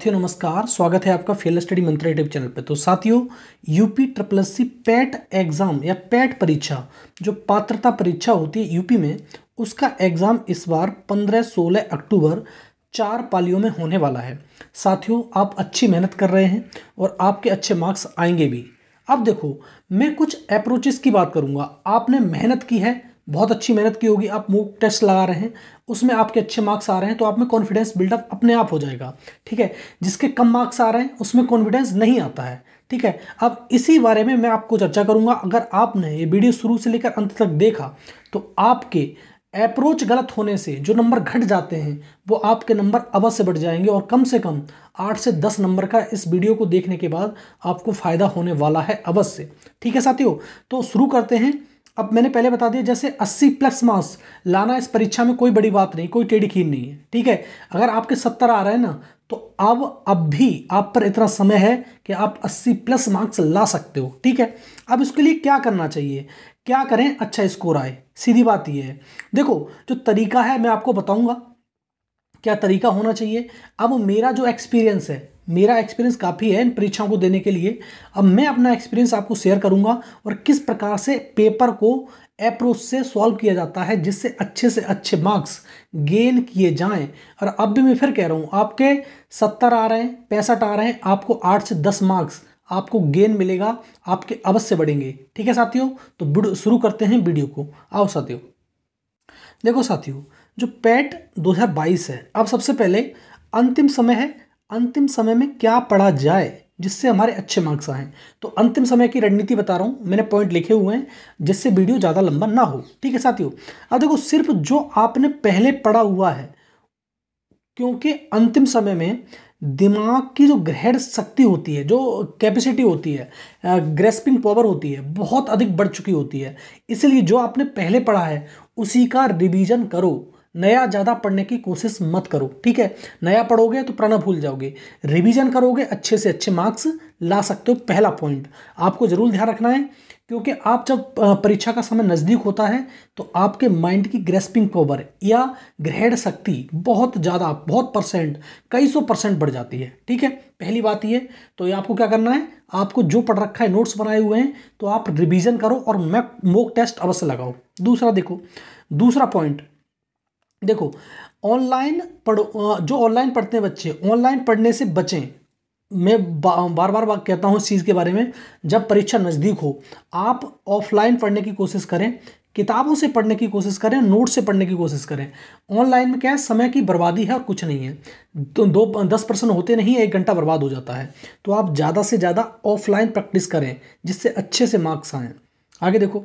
साथियों नमस्कार स्वागत है आपका फेल स्टडी मंत्रेटिव चैनल पे तो साथियों UP triple C PET exam या पैट e परीक्षा जो पात्रता परीक्षा होती है यूपी में उसका एग्ज़ाम इस बार 15-16 अक्टूबर चार पालियों में होने वाला है साथियों आप अच्छी मेहनत कर रहे हैं और आपके अच्छे मार्क्स आएंगे भी अब देखो मैं कुछ अप्रोचेस की बात करूँगा आपने मेहनत की है बहुत अच्छी मेहनत की होगी आप मूक टेस्ट लगा रहे हैं उसमें आपके अच्छे मार्क्स आ रहे हैं तो आप में कॉन्फिडेंस बिल्डअप अपने आप हो जाएगा ठीक है जिसके कम मार्क्स आ रहे हैं उसमें कॉन्फिडेंस नहीं आता है ठीक है अब इसी बारे में मैं आपको चर्चा करूंगा अगर आपने ये वीडियो शुरू से लेकर अंत तक देखा तो आपके अप्रोच गलत होने से जो नंबर घट जाते हैं वो आपके नंबर अवश्य बढ़ जाएंगे और कम से कम आठ से दस नंबर का इस वीडियो को देखने के बाद आपको फ़ायदा होने वाला है अवश्य ठीक है साथियों तो शुरू करते हैं अब मैंने पहले बता दिया जैसे 80 प्लस मार्क्स लाना इस परीक्षा में कोई बड़ी बात नहीं कोई टेढ़ी खीन नहीं है ठीक है अगर आपके 70 आ रहे हैं ना तो अब अब भी आप पर इतना समय है कि आप 80 प्लस मार्क्स ला सकते हो ठीक है अब इसके लिए क्या करना चाहिए क्या करें अच्छा स्कोर आए सीधी बात यह है देखो जो तरीका है मैं आपको बताऊँगा क्या तरीका होना चाहिए अब मेरा जो एक्सपीरियंस है मेरा एक्सपीरियंस काफ़ी है इन परीक्षाओं को देने के लिए अब मैं अपना एक्सपीरियंस आपको शेयर करूंगा और किस प्रकार से पेपर को अप्रोच से सॉल्व किया जाता है जिससे अच्छे से अच्छे मार्क्स गेन किए जाएं और अब भी मैं फिर कह रहा हूँ आपके सत्तर आ रहे हैं पैंसठ आ रहे हैं आपको आठ से दस मार्क्स आपको गेन मिलेगा आपके अवश्य बढ़ेंगे ठीक है साथियों तो शुरू करते हैं वीडियो को आओ साथियों देखो साथियों जो पैट दो है अब सबसे पहले अंतिम समय है अंतिम समय में क्या पढ़ा जाए जिससे हमारे अच्छे मार्क्स आए तो अंतिम समय की रणनीति बता रहा हूँ मैंने पॉइंट लिखे हुए हैं जिससे वीडियो ज़्यादा लंबा ना हो ठीक है साथियों अब देखो सिर्फ जो आपने पहले पढ़ा हुआ है क्योंकि अंतिम समय में दिमाग की जो ग्रहण शक्ति होती है जो कैपेसिटी होती है ग्रेस्पिंग पावर होती है बहुत अधिक बढ़ चुकी होती है इसलिए जो आपने पहले पढ़ा है उसी का रिविजन करो नया ज़्यादा पढ़ने की कोशिश मत करो ठीक है नया पढ़ोगे तो पुराना भूल जाओगे रिवीजन करोगे अच्छे से अच्छे मार्क्स ला सकते हो पहला पॉइंट आपको ज़रूर ध्यान रखना है क्योंकि आप जब परीक्षा का समय नज़दीक होता है तो आपके माइंड की ग्रेस्पिंग पावर या ग्रहण शक्ति बहुत ज़्यादा बहुत परसेंट कई सौ परसेंट बढ़ जाती है ठीक है पहली बात ये तो ये आपको क्या करना है आपको जो पढ़ रखा है नोट्स बनाए हुए हैं तो आप रिवीजन करो और मैक मोक टेस्ट अवश्य लगाओ दूसरा देखो दूसरा पॉइंट देखो ऑनलाइन पढ़ो जो ऑनलाइन पढ़ते हैं बच्चे ऑनलाइन पढ़ने से बचें मैं बार बार बात कहता हूँ इस चीज़ के बारे में जब परीक्षा नज़दीक हो आप ऑफलाइन पढ़ने की कोशिश करें किताबों से पढ़ने की कोशिश करें नोट से पढ़ने की कोशिश करें ऑनलाइन में क्या है समय की बर्बादी है और कुछ नहीं है तो दो दस परसेंट होते नहीं एक घंटा बर्बाद हो जाता है तो आप ज़्यादा से ज़्यादा ऑफलाइन प्रैक्टिस करें जिससे अच्छे से मार्क्स आएँ आगे देखो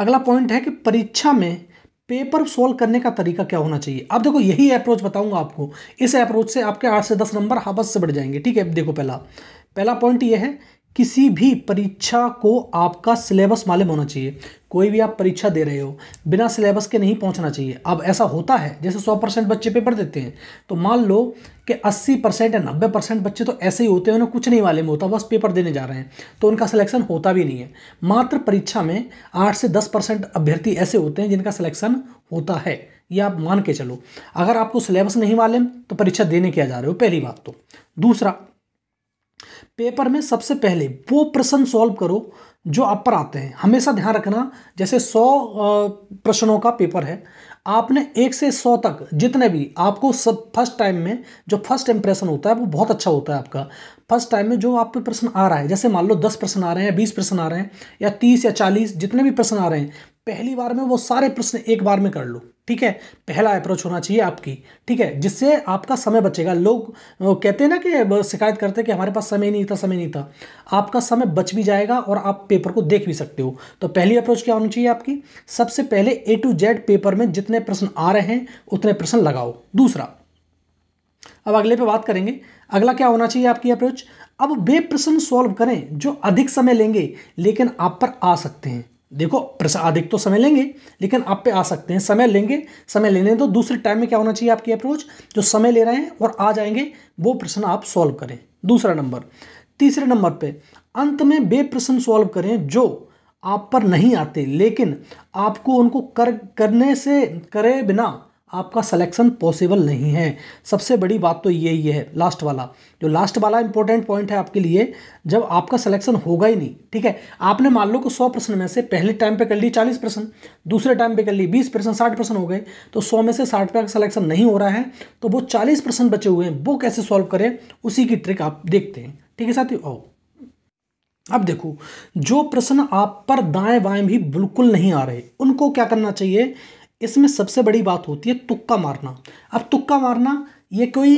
अगला पॉइंट है कि परीक्षा में पेपर सोल्व करने का तरीका क्या होना चाहिए अब देखो यही अप्रोच बताऊंगा आपको इस अप्रोच से आपके आठ से दस नंबर हाबस से बढ़ जाएंगे ठीक है देखो पहला पहला पॉइंट ये है किसी भी परीक्षा को आपका सिलेबस मालूम होना चाहिए कोई भी आप परीक्षा दे रहे हो बिना सिलेबस के नहीं पहुंचना चाहिए अब ऐसा होता है जैसे 100 परसेंट बच्चे पेपर देते हैं तो मान लो कि 80 परसेंट या नब्बे परसेंट बच्चे तो ऐसे ही होते हैं उन्हें कुछ नहीं मालूम होता बस पेपर देने जा रहे हैं तो उनका सिलेक्शन होता भी नहीं है मात्र परीक्षा में आठ से दस परसेंट अभ्यर्थी ऐसे होते हैं जिनका सिलेक्शन होता है ये आप मान के चलो अगर आपको सिलेबस नहीं मालूम तो परीक्षा देने क्या जा रहे हो पहली बात तो दूसरा पेपर में सबसे पहले वो प्रश्न सॉल्व करो जो आप पर आते हैं हमेशा ध्यान रखना जैसे सौ प्रश्नों का पेपर है आपने एक से सौ तक जितने भी आपको सब फर्स्ट टाइम में जो फर्स्ट इंप्रेशन होता है वो बहुत अच्छा होता है आपका फर्स्ट टाइम में जो आप पे प्रश्न आ रहा है जैसे मान लो दस प्रश्न आ रहे हैं बीस प्रश्न आ रहे हैं या तीस या चालीस जितने भी प्रश्न आ रहे हैं पहली बार में वो सारे प्रश्न एक बार में कर लो ठीक है पहला अप्रोच होना चाहिए आपकी ठीक है जिससे आपका समय बचेगा लोग कहते हैं ना कि शिकायत करते हैं कि हमारे पास समय नहीं था समय नहीं था आपका समय बच भी जाएगा और आप पेपर को देख भी सकते हो तो पहली अप्रोच क्या होनी चाहिए आपकी सबसे पहले ए टू जेड पेपर में जितने प्रश्न आ रहे हैं उतने प्रश्न लगाओ दूसरा अब अगले पर बात करेंगे अगला क्या होना चाहिए आपकी अप्रोच अब वे प्रश्न सॉल्व करें जो अधिक समय लेंगे लेकिन आप पर आ सकते हैं देखो अधिक तो समय लेंगे लेकिन आप पे आ सकते हैं समय लेंगे समय लेने तो दूसरे टाइम में क्या होना चाहिए आपकी अप्रोच जो समय ले रहे हैं और आ जाएंगे वो प्रश्न आप सॉल्व करें दूसरा नंबर तीसरे नंबर पे अंत में वे प्रश्न सॉल्व करें जो आप पर नहीं आते लेकिन आपको उनको कर करने से करे बिना आपका सिलेक्शन पॉसिबल नहीं है सबसे बड़ी बात तो ये ही है लास्ट वाला जो लास्ट वाला इंपॉर्टेंट पॉइंट है आपके लिए जब आपका सिलेक्शन होगा ही नहीं ठीक है आपने मान लो कि सौ प्रश्न में से पहले टाइम पे कर ली चालीस प्रश्न दूसरे टाइम पे कर ली बीस प्रश्न साठ प्रश्न हो गए तो सौ में से साठ पे सिलेक्शन नहीं हो रहा है तो वो चालीस बचे हुए हैं वो कैसे सॉल्व करें उसी की ट्रिक आप देखते हैं ठीक है साथी ओ अब देखो जो प्रश्न आप पर दाएं बाएं भी बिल्कुल नहीं आ रहे उनको क्या करना चाहिए इसमें सबसे बड़ी बात होती है तुक्का मारना अब तुक्का मारना ये कोई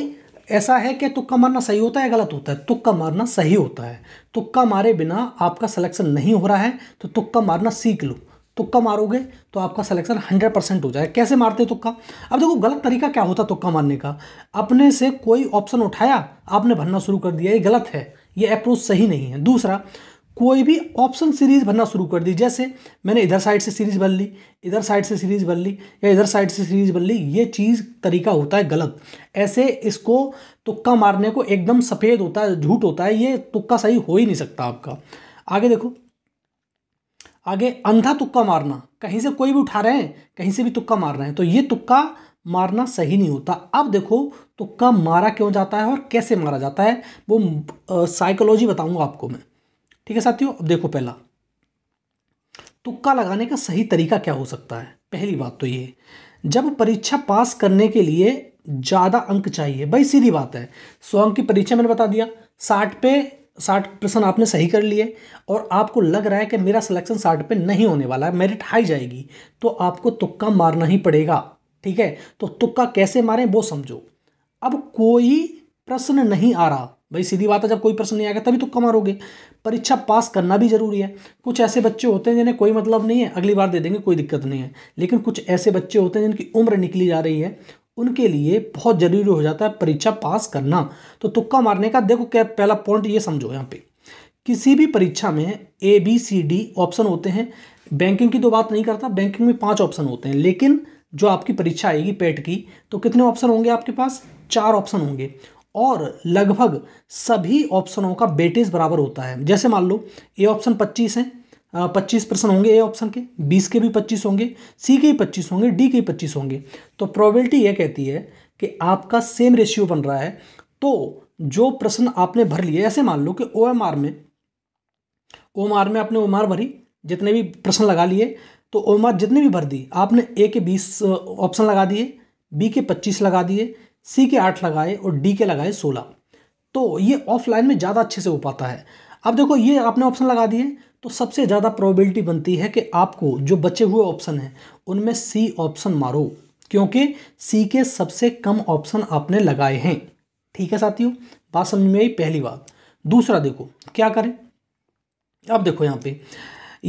ऐसा है कि तुक्का मारना सही होता है या गलत होता है तुक्का मारना सही होता है तुक्का मारे बिना आपका सिलेक्शन नहीं हो रहा है तो तुक्का मारना सीख लो तुक्का मारोगे तो आपका सिलेक्शन हंड्रेड परसेंट हो जाए कैसे मारते तुक्का अब देखो गलत तरीका क्या होता तुक्का मारने का अपने से कोई ऑप्शन उठाया आपने भरना शुरू कर दिया ये गलत है ये अप्रोच सही नहीं है दूसरा कोई भी ऑप्शन सीरीज भरना शुरू कर दी जैसे मैंने इधर साइड से सीरीज भर ली इधर साइड से सीरीज भर ली या इधर साइड से सीरीज भर ली ये चीज़ तरीका होता है गलत ऐसे इसको तुक्का मारने को एकदम सफ़ेद होता है झूठ होता है ये तुक्का सही हो ही नहीं सकता आपका आगे देखो आगे अंधा तुक्का मारना कहीं से कोई भी उठा रहे हैं कहीं से भी तुक्का मार रहे हैं तो ये तुक्का मारना सही नहीं होता अब देखो तुक्का मारा क्यों जाता है और कैसे मारा जाता है वो साइकोलॉजी बताऊंगा आपको मैं ठीक है साथियों अब देखो पहला तुक्का लगाने का सही तरीका क्या हो सकता है पहली बात तो ये जब परीक्षा पास करने के लिए ज़्यादा अंक चाहिए भाई सीधी बात है सौ अंक की परीक्षा मैंने बता दिया साठ पे साठ प्रश्न आपने सही कर लिए और आपको लग रहा है कि मेरा सिलेक्शन साठ पे नहीं होने वाला है मेरिट हाई जाएगी तो आपको तुक्का मारना ही पड़ेगा ठीक है तो तुक्का कैसे मारें वो समझो अब कोई प्रश्न नहीं आ रहा भाई सीधी बात है जब कोई प्रश्न नहीं आएगा तभी तो कम हारोगे परीक्षा पास करना भी जरूरी है कुछ ऐसे बच्चे होते हैं जिन्हें कोई मतलब नहीं है अगली बार दे देंगे कोई दिक्कत नहीं है लेकिन कुछ ऐसे बच्चे होते हैं जिनकी उम्र निकली जा रही है उनके लिए बहुत जरूरी हो जाता है परीक्षा पास करना तो तुक्का मारने का देखो क्या पहला पॉइंट ये समझो यहाँ पे किसी भी परीक्षा में A B C D option होते हैं बैंकिंग की तो बात नहीं करता बैंकिंग में पांच ऑप्शन होते हैं लेकिन जो आपकी परीक्षा आएगी पेट e की तो कितने ऑप्शन होंगे आपके पास चार ऑप्शन होंगे और लगभग सभी ऑप्शनों का बेटेज बराबर होता है जैसे मान लो ए ऑप्शन पच्चीस है पच्चीस प्रश्न होंगे ए ऑप्शन के बीस के भी पच्चीस होंगे सी के भी पच्चीस होंगे डी के भी पच्चीस होंगे तो प्रोबेबिलिटी यह कहती है कि आपका सेम रेशियो बन रहा है तो जो प्रश्न आपने भर लिए ऐसे मान लो कि ओ एम आर में ओ एम आर में आपने ओ एम आर भरी जितने भी प्रश्न लगा लिए तो ओ एम आर जितने भी भर दी आपने ए के बीस ऑप्शन लगा दिए बी के पच्चीस लगा दिए सी के आठ लगाए और डी के लगाए सोलह तो ये ऑफलाइन में ज़्यादा अच्छे से हो पाता है अब देखो ये आपने ऑप्शन लगा दिए तो सबसे ज़्यादा प्रोबेबिलिटी बनती है कि आपको जो बचे हुए ऑप्शन हैं उनमें सी ऑप्शन मारो क्योंकि सी के सबसे कम ऑप्शन आपने लगाए हैं ठीक है साथियों बात समझ में आई पहली बात दूसरा देखो क्या करें अब देखो यहाँ पे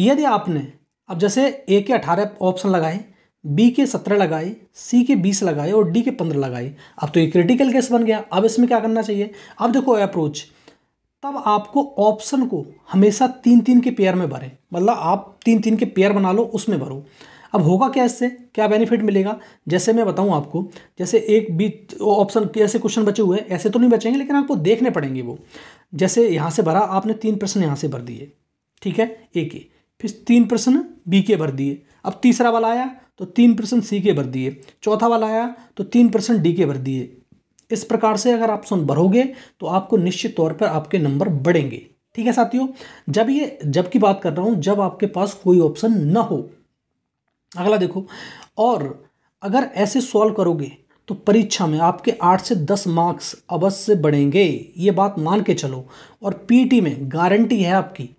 यदि आपने अब जैसे ए के अठारह ऑप्शन लगाए बी के सत्रह लगाए सी के बीस लगाए और डी के पंद्रह लगाए अब तो ये क्रिटिकल केस बन गया अब इसमें क्या करना चाहिए अब देखो अप्रोच तब आपको ऑप्शन को हमेशा तीन तीन के पेयर में भरें मतलब आप तीन तीन के पेयर बना लो उसमें भरो अब होगा क्या इससे क्या बेनिफिट मिलेगा जैसे मैं बताऊं आपको जैसे एक बीच ऑप्शन ऐसे क्वेश्चन बचे हुए हैं ऐसे तो नहीं बचेंगे लेकिन आपको देखने पड़ेंगे वो जैसे यहाँ से भरा आपने तीन प्रश्न यहाँ से भर दिए ठीक है ए के फिर तीन प्रश्न बी के भर दिए अब तीसरा वाला आया तो तीन परसेंट सी के भर दिए चौथा वाला आया तो तीन परसेंट डी के भर दिए इस प्रकार से अगर आप सुन भरोगे तो आपको निश्चित तौर पर आपके नंबर बढ़ेंगे ठीक है साथियों जब ये जब की बात कर रहा हूँ जब आपके पास कोई ऑप्शन ना हो अगला देखो और अगर ऐसे सॉल्व करोगे तो परीक्षा में आपके आठ से दस मार्क्स अवश्य बढ़ेंगे ये बात मान के चलो और पीटी में गारंटी है आपकी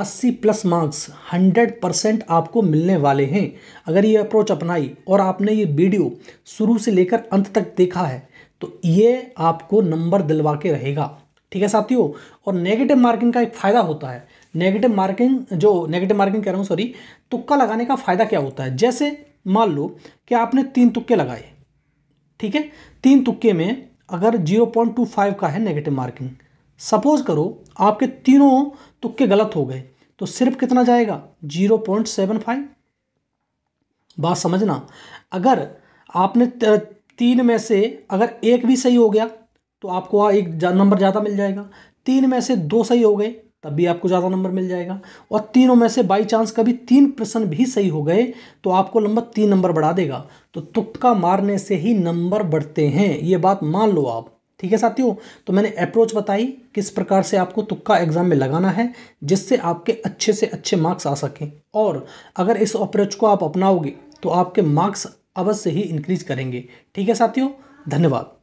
80 प्लस मार्क्स 100 परसेंट आपको मिलने वाले हैं अगर ये अप्रोच अपनाई और आपने ये वीडियो शुरू से लेकर अंत तक देखा है तो ये आपको नंबर दिलवा के रहेगा ठीक है साथियों और नेगेटिव मार्किंग का एक फ़ायदा होता है नेगेटिव मार्किंग जो नेगेटिव मार्किंग कह रहा हूँ सॉरी तुक्का लगाने का फ़ायदा क्या होता है जैसे मान लो कि आपने तीन तुक्के लगाए ठीक है तीन तुक्के में अगर 0.25 का है नेगेटिव मार्किंग सपोज करो आपके तीनों तुक्के गलत हो गए तो सिर्फ कितना जाएगा जीरो पॉइंट सेवन फाइव बात समझना अगर आपने तीन में से अगर एक भी सही हो गया तो आपको एक नंबर ज़्यादा मिल जाएगा तीन में से दो सही हो गए तब भी आपको ज़्यादा नंबर मिल जाएगा और तीनों में से बाई चांस कभी तीन प्रश्न भी सही हो गए तो आपको नंबर तीन नंबर बढ़ा देगा तो तुक्का मारने से ही नंबर बढ़ते हैं ये बात मान लो आप ठीक है साथियों तो मैंने अप्रोच बताई किस प्रकार से आपको तुक्का एग्जाम में लगाना है जिससे आपके अच्छे से अच्छे मार्क्स आ सकें और अगर इस अप्रोच को आप अपनाओगे तो आपके मार्क्स अवश्य ही इंक्रीज करेंगे ठीक है साथियों धन्यवाद